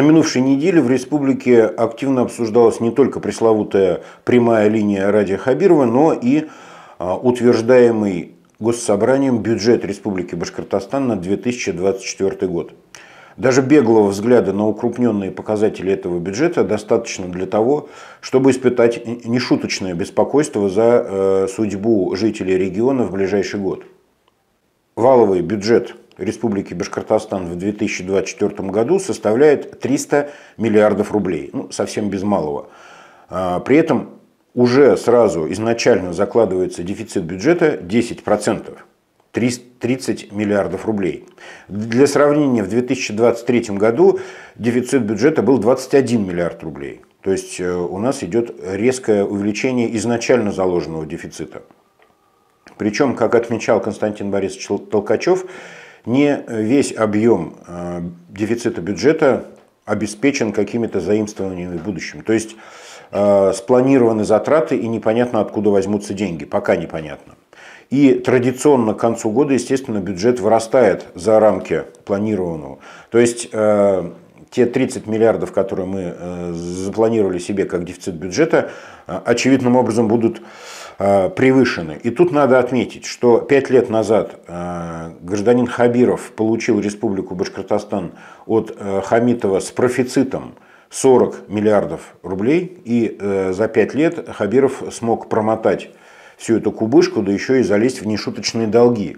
На минувшей неделе в республике активно обсуждалась не только пресловутая прямая линия Ради Хабирова, но и а, утверждаемый Госсобранием бюджет Республики Башкортостан на 2024 год. Даже беглого взгляда на укрупненные показатели этого бюджета достаточно для того, чтобы испытать нешуточное беспокойство за э, судьбу жителей региона в ближайший год. Валовый бюджет Республики Башкортостан в 2024 году составляет 300 миллиардов рублей, ну, совсем без малого. А, при этом уже сразу изначально закладывается дефицит бюджета 10%. 30 миллиардов рублей. Для сравнения, в 2023 году дефицит бюджета был 21 миллиард рублей. То есть э, у нас идет резкое увеличение изначально заложенного дефицита. Причем, как отмечал Константин Борисович Толкачев, не весь объем э, дефицита бюджета обеспечен какими-то заимствованиями в будущем. То есть э, спланированы затраты и непонятно, откуда возьмутся деньги. Пока непонятно. И традиционно к концу года, естественно, бюджет вырастает за рамки планированного. То есть э, те 30 миллиардов, которые мы запланировали себе как дефицит бюджета, очевидным образом будут Э, превышены. И тут надо отметить, что пять лет назад э, гражданин Хабиров получил Республику Башкортостан от э, Хамитова с профицитом 40 миллиардов рублей, и за пять лет Хабиров смог промотать всю эту кубышку, да еще и залезть в нешуточные долги.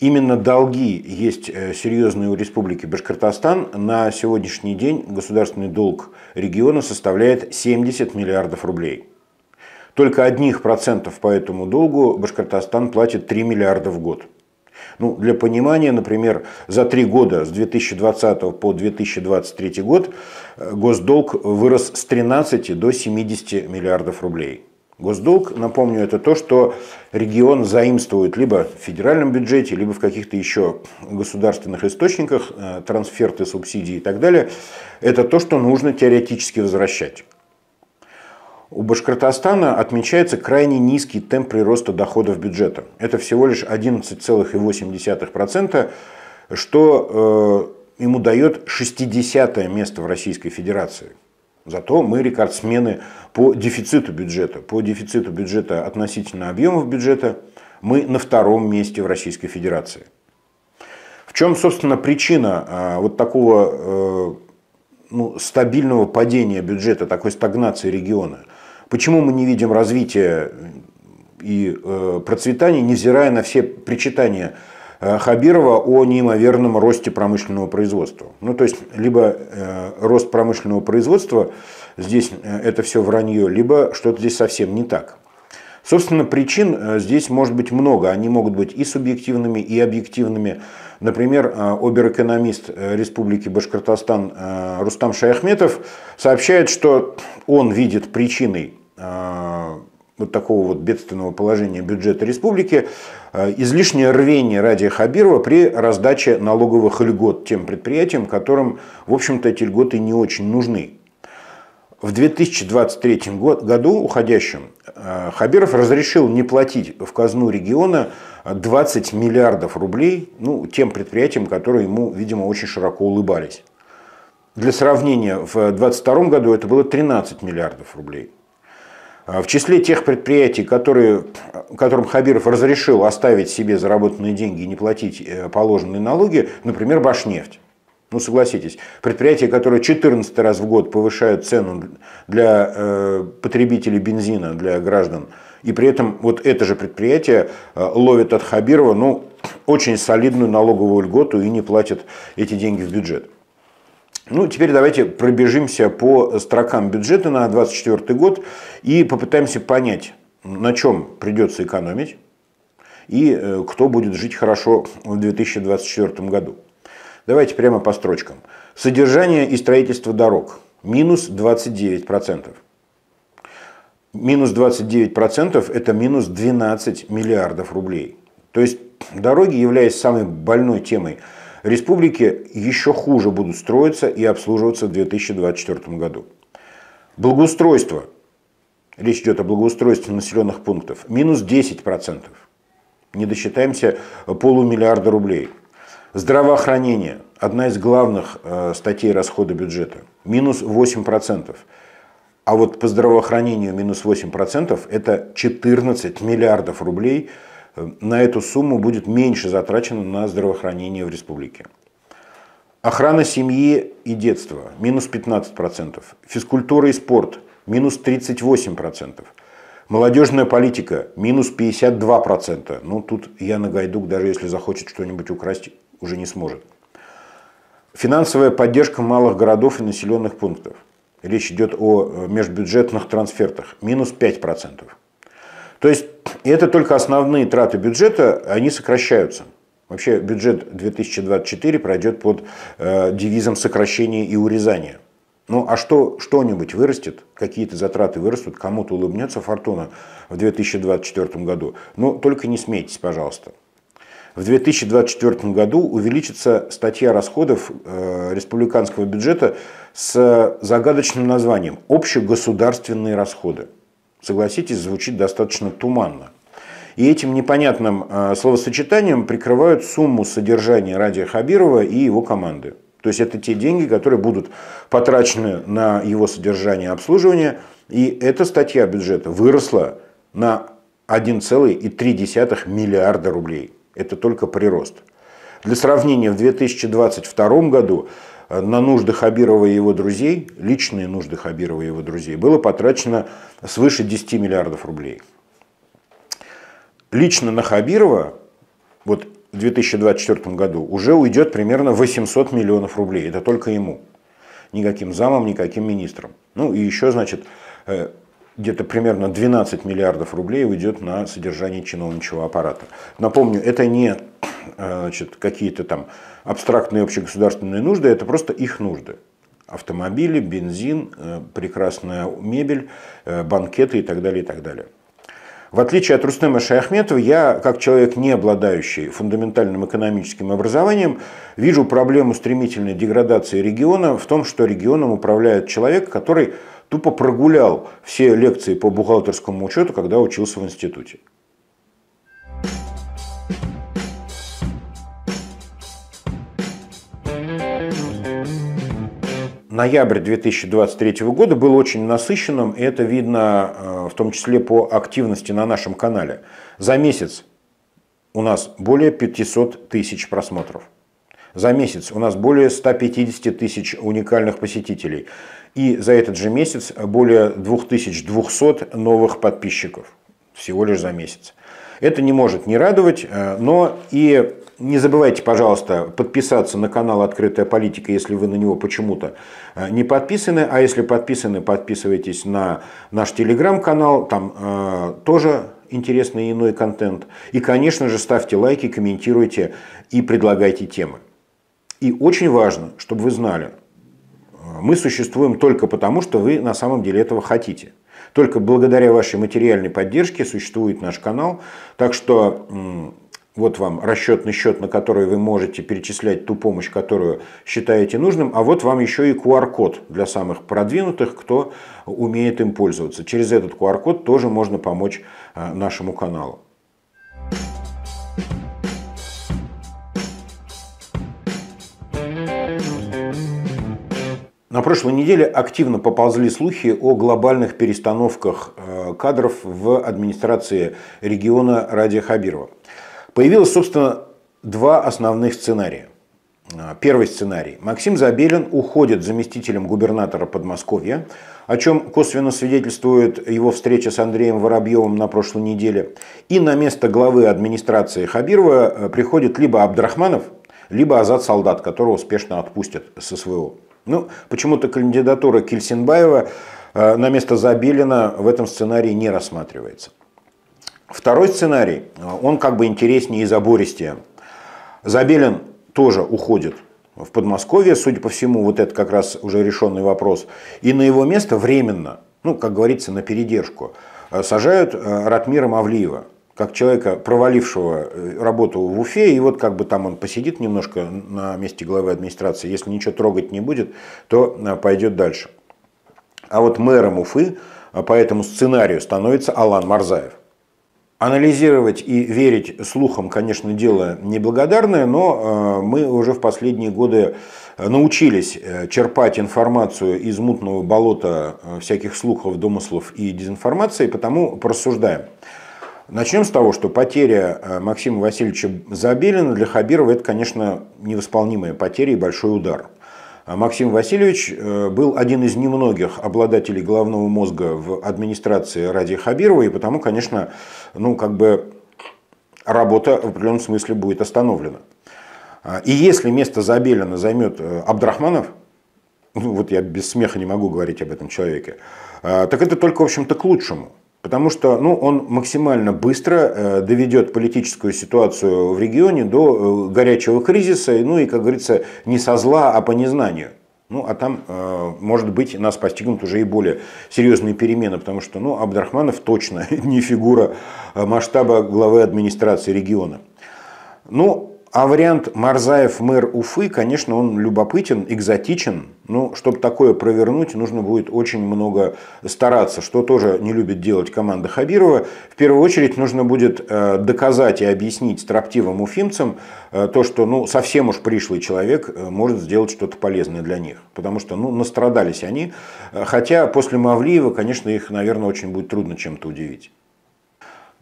Именно долги есть серьезные у Республики Башкортостан. На сегодняшний день государственный долг региона составляет 70 миллиардов рублей. Только одних процентов по этому долгу Башкортостан платит 3 миллиарда в год. Ну, для понимания, например, за три года, с 2020 по 2023 год, э, госдолг вырос с 13 до 70 миллиардов рублей. Госдолг, напомню, это то, что регион заимствует либо в федеральном бюджете, либо в каких-то еще государственных источниках, э, трансферты, субсидии и так далее. Это то, что нужно теоретически возвращать. У Башкортостана отмечается крайне низкий темп прироста доходов бюджета. Это всего лишь 11,8%, что э, ему дает 60 место в Российской Федерации. Зато мы рекордсмены по дефициту бюджета. По дефициту бюджета относительно объемов бюджета мы на втором месте в Российской Федерации. В чем, собственно, причина э, вот такого э, ну, стабильного падения бюджета, такой стагнации региона? Почему мы не видим развития э, и э, процветания, невзирая на все причитания э, Хабирова о неимоверном росте промышленного производства. Ну, то есть, либо рост промышленного производства, здесь это все вранье, либо что-то здесь совсем не так. Собственно, причин здесь может быть много. Они могут быть и субъективными, и объективными. Например, оберэкономист Республики Башкортостан Рустам Шаяхметов сообщает, что он видит причиной Э, вот такого вот бедственного положения бюджета республики, э, излишнее рвение ради Хабирова при раздаче налоговых льгот тем предприятиям, которым, в общем-то, эти льготы не очень нужны. В 2023 году уходящем э, Хабиров разрешил не платить в казну региона 20 миллиардов рублей ну, тем предприятиям, которые ему, видимо, очень широко улыбались. Для сравнения, в 2022 году это было 13 миллиардов рублей. А, в числе тех предприятий, которые, которым Хабиров разрешил оставить себе заработанные деньги и не платить э, положенные налоги, например, Башнефть. Ну, согласитесь, предприятие, которое 14 раз в год повышают цену для э, потребителей бензина, для граждан, и при этом вот это же предприятие э, ловит от Хабирова ну, очень солидную налоговую льготу и не платит эти деньги в бюджет. Ну, теперь давайте пробежимся по строкам бюджета на 2024 год и попытаемся понять, на чем придется экономить и э, кто будет жить хорошо в 2024 году. Давайте прямо по строчкам. Содержание и строительство дорог – минус 29%. Минус 29% – это минус 12 миллиардов рублей. То есть дороги, являясь самой больной темой – республики еще хуже будут строиться и обслуживаться в 2024 году. Благоустройство. Речь идет о благоустройстве населенных пунктов. Минус 10%. Не досчитаемся полумиллиарда рублей. Здравоохранение. Одна из главных э, статей расхода бюджета. Минус 8%. А вот по здравоохранению минус 8% это 14 миллиардов рублей – Э, на эту сумму будет меньше затрачено на здравоохранение в республике. Охрана семьи и детства – минус 15%. Физкультура и спорт – минус 38%. Молодежная политика – минус 52%. Ну, тут Яна Гайдук, даже если захочет что-нибудь украсть, уже не сможет. Финансовая поддержка малых городов и населенных пунктов. Речь идет о э, межбюджетных трансфертах. Минус 5%. То есть и это только основные траты бюджета, они сокращаются. Вообще бюджет 2024 пройдет под э, девизом сокращения и урезания. Ну а что что-нибудь вырастет, какие-то затраты вырастут, кому-то улыбнется фортуна в 2024 году. Но ну, только не смейтесь, пожалуйста. В 2024 году увеличится статья расходов э, республиканского бюджета с загадочным названием «Общегосударственные расходы» согласитесь, звучит достаточно туманно. И этим непонятным э, словосочетанием прикрывают сумму содержания Радия Хабирова и его команды. То есть это те деньги, которые будут потрачены на его содержание и обслуживание. И эта статья бюджета выросла на 1,3 миллиарда рублей. Это только прирост. Для сравнения, в 2022 году Э, на нужды Хабирова и его друзей, личные нужды Хабирова и его друзей, было потрачено свыше 10 миллиардов рублей. Лично на Хабирова вот в 2024 году уже уйдет примерно 800 миллионов рублей. Это только ему. Никаким замом, никаким министром. Ну и еще, значит, э, где-то примерно 12 миллиардов рублей уйдет на содержание чиновничего аппарата. Напомню, это не э, какие-то там абстрактные общегосударственные нужды, это просто их нужды. Автомобили, бензин, э, прекрасная мебель, э, банкеты и так далее, и так далее. В отличие от Рустема Шаяхметова, я, как человек, не обладающий фундаментальным экономическим образованием, вижу проблему стремительной деградации региона в том, что регионом управляет человек, который тупо прогулял все лекции по бухгалтерскому учету, когда учился в институте. ноябрь 2023 года был очень насыщенным, и это видно э, в том числе по активности на нашем канале. За месяц у нас более 500 тысяч просмотров. За месяц у нас более 150 тысяч уникальных посетителей. И за этот же месяц более 2200 новых подписчиков. Всего лишь за месяц. Это не может не радовать, э, но и не забывайте, пожалуйста, подписаться на канал «Открытая политика», если вы на него почему-то э, не подписаны. А если подписаны, подписывайтесь на наш телеграм-канал, там э, тоже интересный иной контент. И, конечно же, ставьте лайки, комментируйте и предлагайте темы. И очень важно, чтобы вы знали, мы существуем только потому, что вы на самом деле этого хотите. Только благодаря вашей материальной поддержке существует наш канал. Так что вот вам расчетный счет, на который вы можете перечислять ту помощь, которую считаете нужным, а вот вам еще и QR-код для самых продвинутых, кто умеет им пользоваться. Через этот QR-код тоже можно помочь э, нашему каналу. На прошлой неделе активно поползли слухи о глобальных перестановках э, кадров в администрации региона Радия Хабирова. Появилось, собственно, два основных сценария. Э, первый сценарий. Максим Забелин уходит заместителем губернатора Подмосковья, о чем косвенно свидетельствует его встреча с Андреем Воробьевым на прошлой неделе. И на место главы администрации Хабирова э, приходит либо Абдрахманов, либо Азат Солдат, которого успешно отпустят со своего. Ну, почему-то кандидатура Кельсинбаева э, на место Забелина в этом сценарии не рассматривается. Второй сценарий, э, он как бы интереснее и забористее. Забелин тоже уходит в Подмосковье, судя по всему, вот это как раз уже решенный вопрос. И на его место временно, ну, как говорится, на передержку, э, сажают Ратмира Мавлиева как человека, провалившего э, работу в Уфе, и вот как бы там он посидит немножко на месте главы администрации, если ничего трогать не будет, то э, пойдет дальше. А вот мэром Уфы э, по этому сценарию становится Алан Марзаев. Анализировать и верить слухам, конечно, дело неблагодарное, но мы уже в последние годы научились черпать информацию из мутного болота всяких слухов, домыслов и дезинформации, потому порассуждаем. Начнем с того, что потеря э, Максима Васильевича Забелина для Хабирова – это, конечно, невосполнимая потеря и большой удар. А Максим Васильевич э, был один из немногих обладателей головного мозга в администрации Ради Хабирова, и потому, конечно, ну, как бы работа в определенном смысле будет остановлена. А, и если место Забелина займет э, Абдрахманов, ну вот я без смеха не могу говорить об этом человеке, а, так это только, в общем-то, к лучшему – Потому что ну, он максимально быстро э, доведет политическую ситуацию в регионе до э, горячего кризиса, ну и, как говорится, не со зла, а по незнанию. Ну, а там, э, может быть, нас постигнут уже и более серьезные перемены, потому что, ну, Абдрахманов точно не фигура а масштаба главы администрации региона. Ну, а вариант Марзаев мэр Уфы, конечно, он любопытен, экзотичен. Но ну, чтобы такое провернуть, нужно будет очень много стараться, что тоже не любит делать команда Хабирова. В первую очередь нужно будет э, доказать и объяснить строптивым уфимцам э, то, что ну, совсем уж пришлый человек э, может сделать что-то полезное для них. Потому что ну, настрадались они. Хотя после Мавлиева, конечно, их, наверное, очень будет трудно чем-то удивить.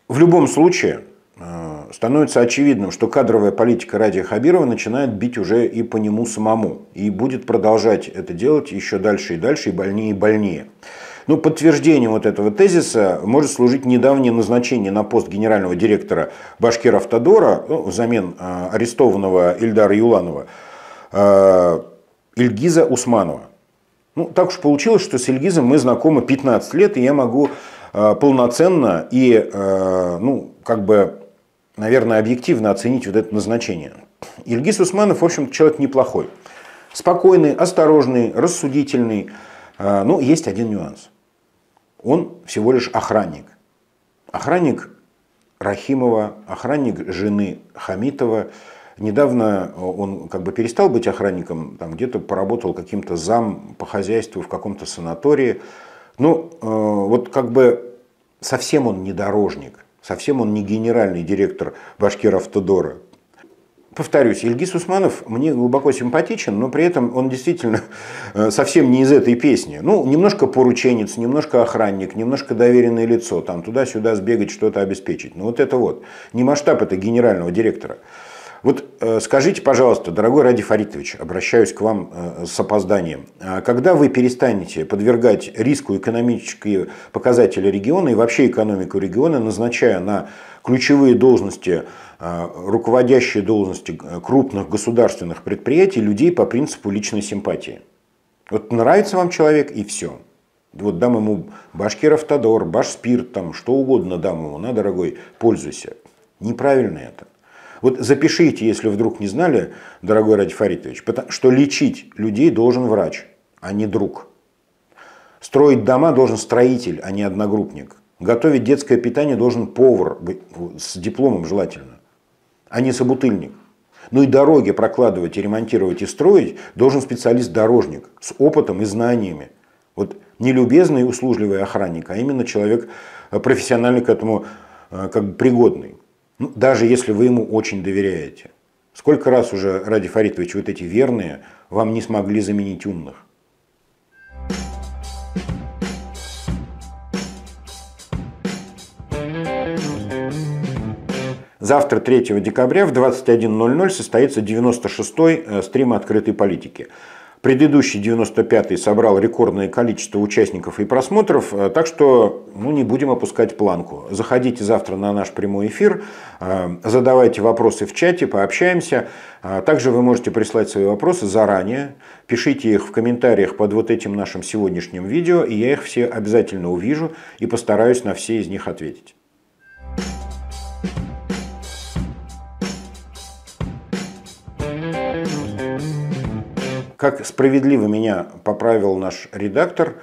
В любом случае, Э, становится очевидным, что кадровая политика Радия Хабирова начинает бить уже и по нему самому. И будет продолжать это делать еще дальше и дальше, и больнее и больнее. Но ну, подтверждением вот этого тезиса может служить недавнее назначение на пост генерального директора Башкир Автодора ну, взамен э, арестованного Ильдара Юланова э, Ильгиза Усманова. Ну, так уж получилось, что с Ильгизом мы знакомы 15 лет, и я могу полноценно и ну, как бы наверное, объективно оценить вот это назначение. Ильгиз Усманов, в общем человек неплохой. Спокойный, осторожный, рассудительный. А, Но ну, есть один нюанс. Он всего лишь охранник. Охранник Рахимова, охранник жены Хамитова. Недавно он как бы перестал быть охранником, там где-то поработал каким-то зам по хозяйству в каком-то санатории. Ну, э, вот как бы совсем он не дорожник. Совсем он не генеральный директор Башкир-Автодора. Повторюсь, Ильгиз Усманов мне глубоко симпатичен, но при этом он действительно э, совсем не из этой песни. Ну, немножко порученец, немножко охранник, немножко доверенное лицо, там туда-сюда сбегать, что-то обеспечить. Ну вот это вот. Не масштаб это генерального директора. Вот э, скажите, пожалуйста, дорогой Ради Фаритович, обращаюсь к вам э, с опозданием. А когда вы перестанете подвергать риску экономические показатели региона и вообще экономику региона, назначая на ключевые должности, э, руководящие должности крупных государственных предприятий людей по принципу личной симпатии? Вот нравится вам человек и все. Вот дам ему башкир башкиров баш спирт, там, что угодно дам ему, на, дорогой, пользуйся. Неправильно это. Вот запишите, если вдруг не знали, дорогой Ради Фаритович, что лечить людей должен врач, а не друг. Строить дома должен строитель, а не одногруппник. Готовить детское питание должен повар, с дипломом желательно, а не собутыльник. Ну и дороги прокладывать и ремонтировать и строить должен специалист-дорожник с опытом и знаниями. Вот не любезный и услужливый охранник, а именно человек э, профессионально к этому э, как бы пригодный. Ну, даже если вы ему очень доверяете. Сколько раз уже, Ради Фаритович, вот эти верные вам не смогли заменить умных? Завтра, 3 декабря в 21.00 состоится 96-й э, стрим «Открытой политики». Предыдущий 95-й собрал рекордное количество участников и просмотров, э, так что ну, не будем опускать планку. Заходите завтра на наш прямой эфир, э, задавайте вопросы в чате, пообщаемся. Э, также вы можете прислать свои вопросы заранее, пишите их в комментариях под вот этим нашим сегодняшним видео, и я их все обязательно увижу и постараюсь на все из них ответить. как справедливо меня поправил наш редактор,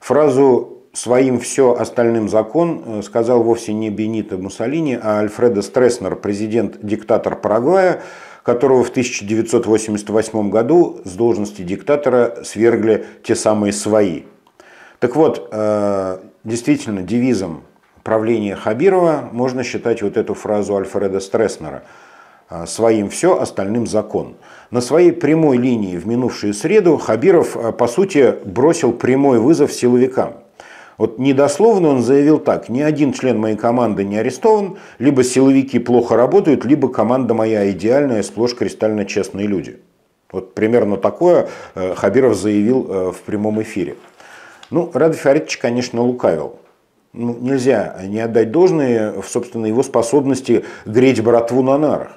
фразу «своим все, остальным закон» э, сказал вовсе не Бенито Муссолини, а Альфредо Стресснер, президент-диктатор Парагвая, которого в 1988 году с должности диктатора свергли те самые «свои». Так вот, э, действительно, девизом правления Хабирова можно считать вот эту фразу Альфреда Стресснера – а, своим все, остальным закон. На своей прямой линии в минувшую среду Хабиров, а, по сути, бросил прямой вызов силовикам. Вот недословно он заявил так, ни один член моей команды не арестован, либо силовики плохо работают, либо команда моя идеальная, сплошь кристально честные люди. Вот примерно такое э, Хабиров заявил э, в прямом эфире. Ну, Радо Фиоритович, конечно, лукавил ну, нельзя не отдать должное в, собственно, его способности греть братву на нарах.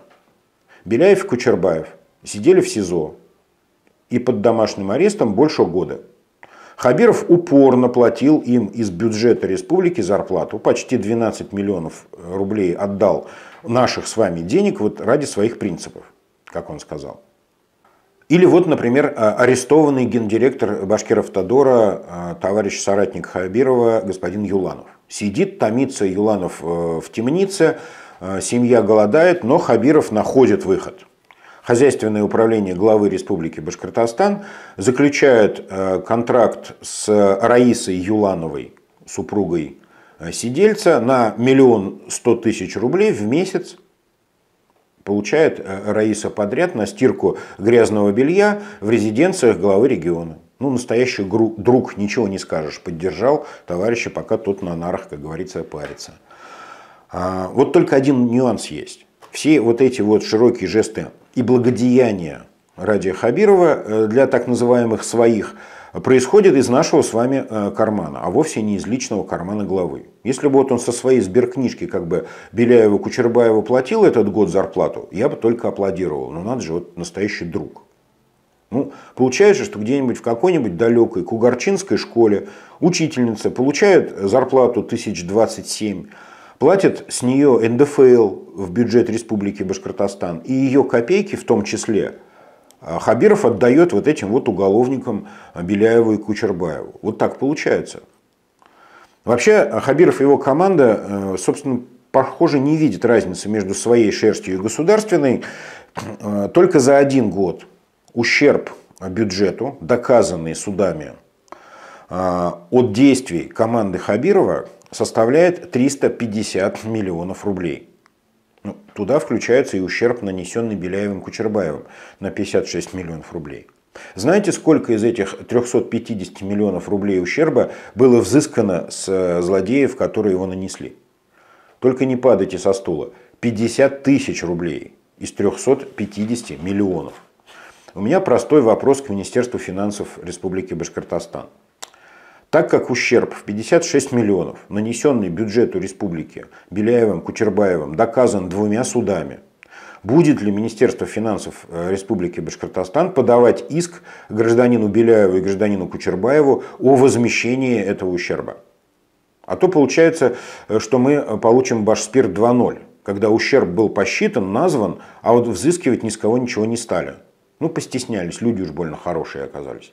Беляев и Кучербаев сидели в СИЗО и под домашним арестом больше года. Хабиров упорно платил им из бюджета республики зарплату, почти 12 миллионов рублей отдал наших с вами денег вот ради своих принципов, как он сказал. Или вот, например, а, арестованный гендиректор Башкиров-Тодора, а, товарищ соратник Хабирова, господин Юланов. Сидит, томится Юланов э, в темнице, Э, семья голодает, но Хабиров находит выход. Хозяйственное управление главы Республики Башкортостан заключает э, контракт с Раисой Юлановой, супругой э, сидельца, на миллион сто тысяч рублей в месяц получает Раиса подряд на стирку грязного белья в резиденциях главы региона. Ну, настоящий друг, ничего не скажешь, поддержал товарища, пока тот на нарах, как говорится, парится. А, вот только один нюанс есть. Все вот эти вот широкие жесты и благодеяния ради Хабирова э, для так называемых своих происходят из нашего с вами э, кармана, а вовсе не из личного кармана главы. Если бы вот он со своей сберкнижки как бы Беляева Кучербаева платил этот год зарплату, я бы только аплодировал. Но надо же, вот настоящий друг. Ну, получается, что где-нибудь в какой-нибудь далекой кугарчинской школе учительница получает зарплату 1027, платит с нее НДФЛ в бюджет Республики Башкортостан, и ее копейки в том числе а, Хабиров отдает вот этим вот уголовникам а, Беляеву и Кучербаеву. Вот так получается. Вообще а, Хабиров и его команда, э, собственно, похоже, не видит разницы между своей шерстью и государственной. Э, только за один год ущерб бюджету, доказанный судами от действий команды Хабирова, составляет 350 миллионов рублей. Ну, туда включается и ущерб, нанесенный Беляевым-Кучербаевым на 56 миллионов рублей. Знаете, сколько из этих 350 миллионов рублей ущерба было взыскано с э, злодеев, которые его нанесли? Только не падайте со стула. 50 тысяч рублей из 350 миллионов. У меня простой вопрос к Министерству финансов Республики Башкортостан. Так как ущерб в 56 миллионов, нанесенный бюджету республики Беляевым, Кучербаевым, доказан двумя судами, будет ли Министерство финансов э, Республики Башкортостан подавать иск гражданину Беляеву и гражданину Кучербаеву о возмещении этого ущерба. А то получается, э, что мы э, получим Башспирт 2.0, когда ущерб был посчитан, назван, а вот взыскивать ни с кого ничего не стали. Ну, постеснялись, люди уж больно хорошие оказались.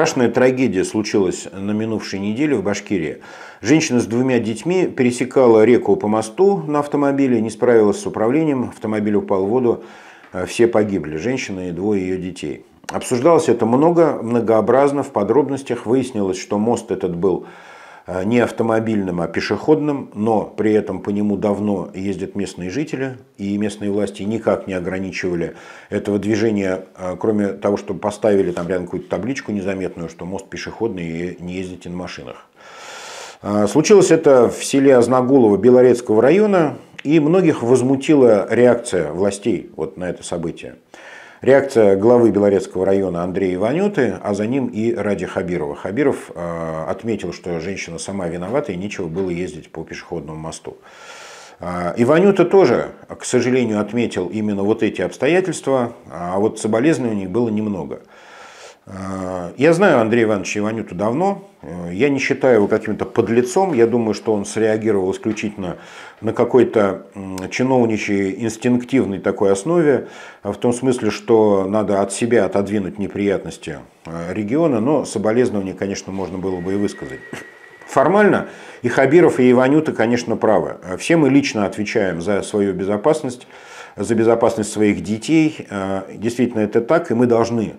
Страшная трагедия случилась на минувшей неделе в Башкирии. Женщина с двумя детьми пересекала реку по мосту на автомобиле, не справилась с управлением, автомобиль упал в воду, э, все погибли, женщина и двое ее детей. Обсуждалось это много, многообразно, в подробностях. Выяснилось, что мост этот был Э, не автомобильным, а пешеходным, но при этом по нему давно ездят местные жители, и местные власти никак не ограничивали этого движения, э, кроме того, что поставили там рядом какую-то табличку незаметную, что мост пешеходный и не ездите на машинах. Э, случилось это в селе Ознагулово Белорецкого района, и многих возмутила реакция властей вот на это событие. Реакция главы Белорецкого района Андрея Иванюты, а за ним и Ради Хабирова. Хабиров э, отметил, что женщина сама виновата и нечего было ездить по пешеходному мосту. Э, Иванюта тоже, к сожалению, отметил именно вот эти обстоятельства, а вот соболезнований было немного – Э, я знаю Андрея Ивановича Иванюту давно. Э, я не считаю его каким-то подлецом. Я думаю, что он среагировал исключительно на какой-то чиновничий инстинктивной такой основе, э, в том смысле, что надо от себя отодвинуть неприятности региона, но соболезнования, конечно, можно было бы и высказать. Формально и Хабиров, и Иванюта, конечно, правы. Все мы лично отвечаем за свою безопасность, за безопасность своих детей. Действительно, это так, и мы должны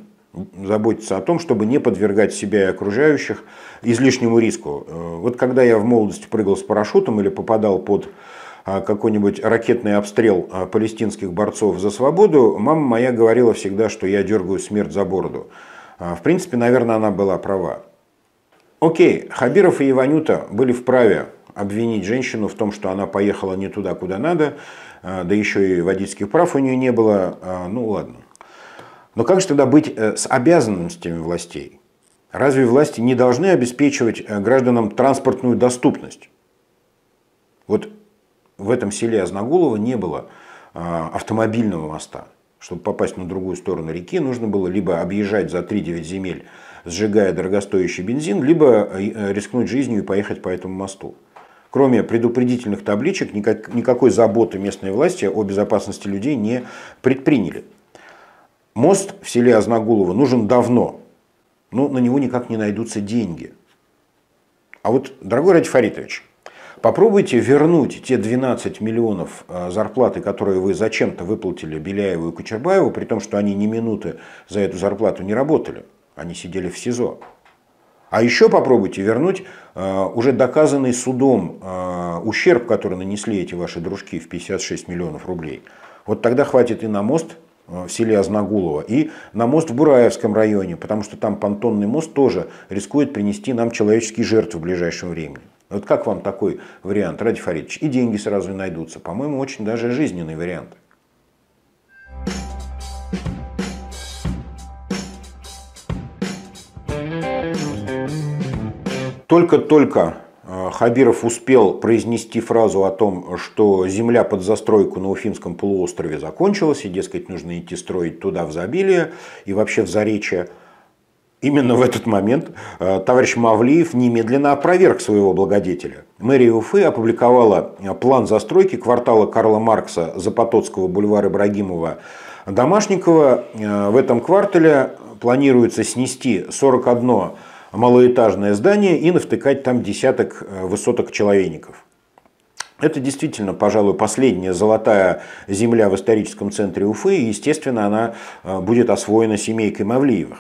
заботиться о том, чтобы не подвергать себя и окружающих излишнему риску. Э, вот когда я в молодости прыгал с парашютом или попадал под а, какой-нибудь ракетный обстрел а, палестинских борцов за свободу, мама моя говорила всегда, что я дергаю смерть за бороду. А, в принципе, наверное, она была права. Окей, Хабиров и Иванюта были вправе обвинить женщину в том, что она поехала не туда, куда надо, да еще и водительских прав у нее не было. Ну ладно. Но как же тогда быть э, с обязанностями властей? Разве власти не должны обеспечивать э, гражданам транспортную доступность? Вот в этом селе Ознагулова не было э, автомобильного моста. Чтобы попасть на другую сторону реки, нужно было либо объезжать за 3-9 земель, сжигая дорогостоящий бензин, либо рискнуть жизнью и поехать по этому мосту. Кроме предупредительных табличек, никак, никакой заботы местные власти о безопасности людей не предприняли. Мост в селе Озногулова нужен давно, но на него никак не найдутся деньги. А вот, дорогой Ради Фаритович, попробуйте вернуть те 12 миллионов а, зарплаты, которые вы зачем-то выплатили Беляеву и Кучербаеву, при том, что они ни минуты за эту зарплату не работали, они сидели в СИЗО. А еще попробуйте вернуть а, уже доказанный судом а, ущерб, который нанесли эти ваши дружки в 56 миллионов рублей. Вот тогда хватит и на мост, Э, в селе Ознагулово, и на мост в Бураевском районе, потому что там понтонный мост тоже рискует принести нам человеческие жертвы в ближайшем времени. Вот как вам такой вариант, Ради Фаридович? И деньги сразу найдутся. По-моему, очень даже жизненный вариант. Только-только Хабиров успел произнести фразу о том, что земля под застройку на Уфимском полуострове закончилась, и, дескать, нужно идти строить туда в Забилие и вообще в Заречье. Именно в этот момент э, товарищ Мавлиев немедленно опроверг своего благодетеля. Мэрия Уфы опубликовала э, план застройки квартала Карла Маркса, Запотоцкого, бульвара Ибрагимова, Домашникова. Э, в этом квартале планируется снести 41 малоэтажное здание и навтыкать там десяток э, высоток человейников. Это действительно, пожалуй, последняя золотая земля в историческом центре Уфы, и, естественно, она э, будет освоена семейкой Мавлиевых.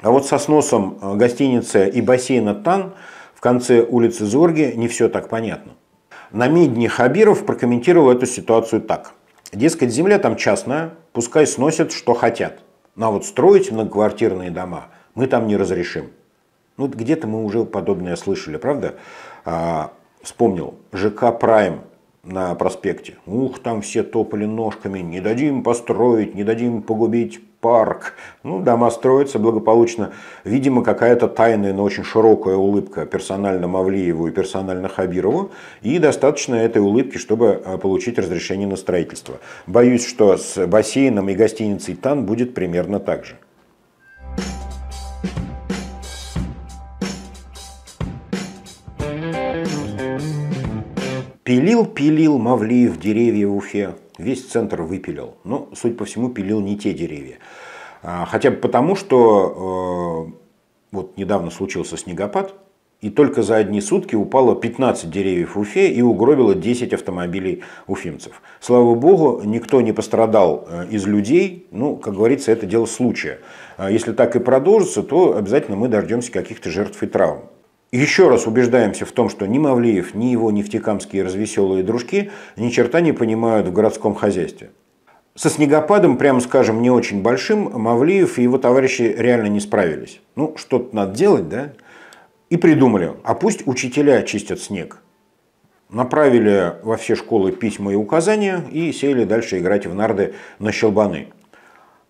А вот со сносом э, гостиницы и бассейна Тан в конце улицы Зорги не все так понятно. Намедни Хабиров прокомментировал эту ситуацию так. Дескать, земля там частная, пускай сносят, что хотят. Но вот строить многоквартирные дома мы там не разрешим. Ну, где-то мы уже подобное слышали, правда? А, вспомнил, ЖК «Прайм» на проспекте. Ух, там все топали ножками, не дадим построить, не дадим погубить парк. Ну, дома строятся благополучно. Видимо, какая-то тайная, но очень широкая улыбка персонально Мавлиеву и персонально Хабирову. И достаточно этой улыбки, чтобы а, получить разрешение на строительство. Боюсь, что с бассейном и гостиницей Тан будет примерно так же. Пилил, пилил Мавлиев деревья в Уфе. Весь центр выпилил. Но, ну, судя по всему, пилил не те деревья. А, хотя бы потому, что э, вот недавно случился снегопад, и только за одни сутки упало 15 деревьев в Уфе и угробило 10 автомобилей уфимцев. Слава богу, никто не пострадал э, из людей. Ну, как говорится, это дело случая. А если так и продолжится, то обязательно мы дождемся каких-то жертв и травм. Еще раз убеждаемся в том, что ни Мавлеев, ни его нефтекамские развеселые дружки ни черта не понимают в городском хозяйстве. Со снегопадом, прямо скажем, не очень большим, Мавлеев и его товарищи реально не справились. Ну, что-то надо делать, да? И придумали, а пусть учителя чистят снег. Направили во все школы письма и указания и сели дальше играть в нарды на щелбаны.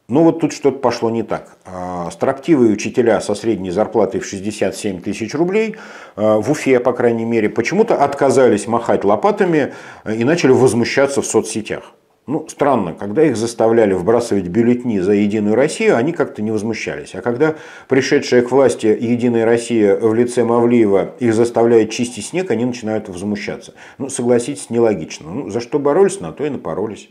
Ну вот тут что-то пошло не так. А, Строптивые учителя со средней зарплатой в 67 тысяч рублей, а, в Уфе, по крайней мере, почему-то отказались махать лопатами э, и начали возмущаться в соцсетях. Ну, странно, когда их заставляли вбрасывать бюллетни за «Единую Россию», они как-то не возмущались. А когда пришедшая к власти «Единая Россия» в лице Мавлиева их заставляет чистить снег, они начинают возмущаться. Ну, согласитесь, нелогично. Ну, за что боролись, на то и напоролись.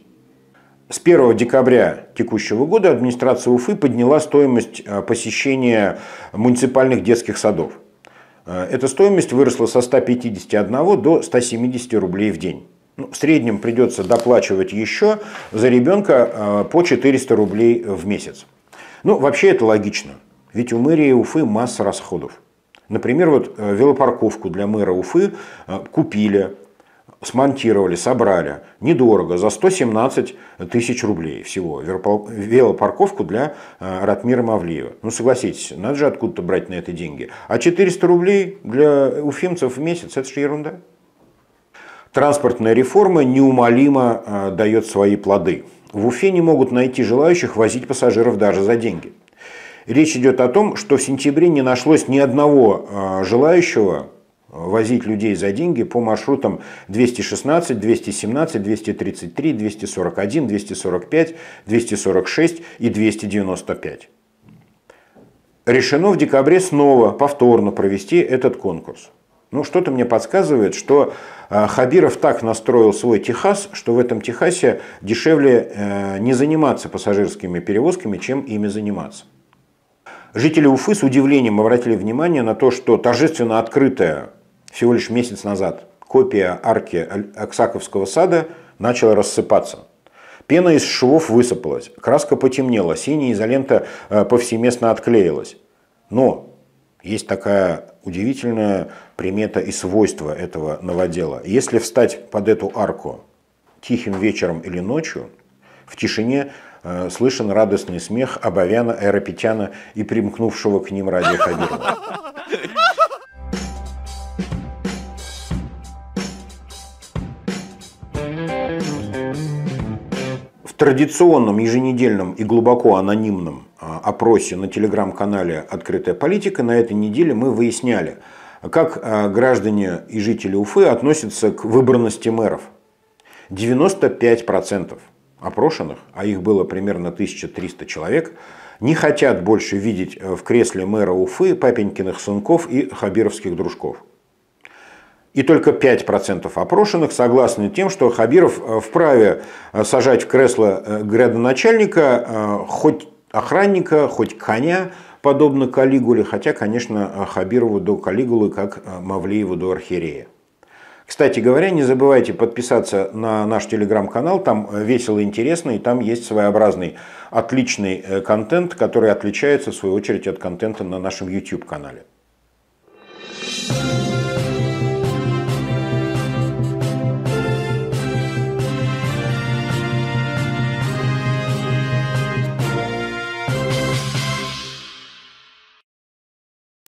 С 1 декабря текущего года администрация Уфы подняла стоимость э, посещения муниципальных детских садов. Э, эта стоимость выросла со 151 до 170 рублей в день. Ну, в среднем придется доплачивать еще за ребенка э, по 400 рублей в месяц. Ну, вообще это логично, ведь у мэрии Уфы масса расходов. Например, вот велопарковку для мэра Уфы купили, смонтировали, собрали недорого, за 117 тысяч рублей всего, велопарковку для э, Ратмира Мавлиева. Ну согласитесь, надо же откуда-то брать на это деньги. А 400 рублей для уфимцев в месяц, это же ерунда. Транспортная реформа неумолимо э, дает свои плоды. В Уфе не могут найти желающих возить пассажиров даже за деньги. Речь идет о том, что в сентябре не нашлось ни одного э, желающего возить людей за деньги по маршрутам 216, 217, 233, 241, 245, 246 и 295. Решено в декабре снова повторно провести этот конкурс. Ну, что-то мне подсказывает, что а, Хабиров так настроил свой Техас, что в этом Техасе дешевле э, не заниматься пассажирскими перевозками, чем ими заниматься. Жители Уфы с удивлением обратили внимание на то, что торжественно открытая всего лишь месяц назад копия арки Оксаковского сада начала рассыпаться. Пена из швов высыпалась, краска потемнела, синяя изолента э, повсеместно отклеилась. Но есть такая удивительная примета и свойство этого новодела. Если встать под эту арку тихим вечером или ночью, в тишине э, слышен радостный смех Абовяна, Аэропетяна и примкнувшего к ним Радия Хабирова. традиционном еженедельном и глубоко анонимном а, опросе на телеграм-канале «Открытая политика» на этой неделе мы выясняли, как а, граждане и жители Уфы относятся к выборности мэров. 95% опрошенных, а их было примерно 1300 человек, не хотят больше видеть э, в кресле мэра Уфы Папенькиных сынков и хабировских дружков – и только 5% опрошенных согласны тем, что Хабиров э, вправе э, сажать в кресло э, градоначальника хоть охранника, хоть коня, подобно Калигуле, хотя, конечно, Хабирову до Калигулы, как Мавлиеву до Архиерея. Кстати говоря, не забывайте подписаться на наш телеграм-канал, там весело и интересно, и там есть своеобразный отличный контент, который отличается, в свою очередь, от контента на нашем YouTube-канале.